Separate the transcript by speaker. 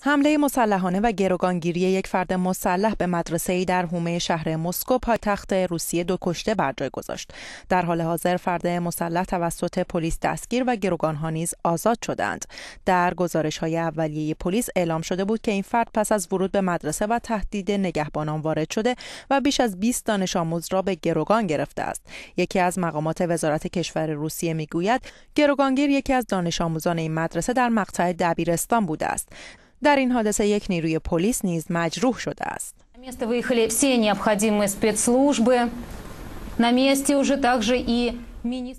Speaker 1: حمله مسلحانه و گروگانگیری یک فرد مسلح به مدرسه ای در حومه شهر مسکو پایتخت روسیه دو کشته بر جای گذاشت. در حال حاضر فرد مسلح توسط پلیس دستگیر و ها نیز آزاد شدند. در گزارش های اولیه پلیس اعلام شده بود که این فرد پس از ورود به مدرسه و تهدید نگهبانان وارد شده و بیش از 20 دانش آموز را به گروگان گرفته است. یکی از مقامات وزارت کشور روسیه میگوید گروگانگیر یکی از دانش آموزان این مدرسه در مقطع دبیرستان مکان بوده است در این حادثه یک نیروی پلیس نیز مجروح شده است
Speaker 2: место выехали
Speaker 3: все необходимые спецслужбы. На месте уже также и министр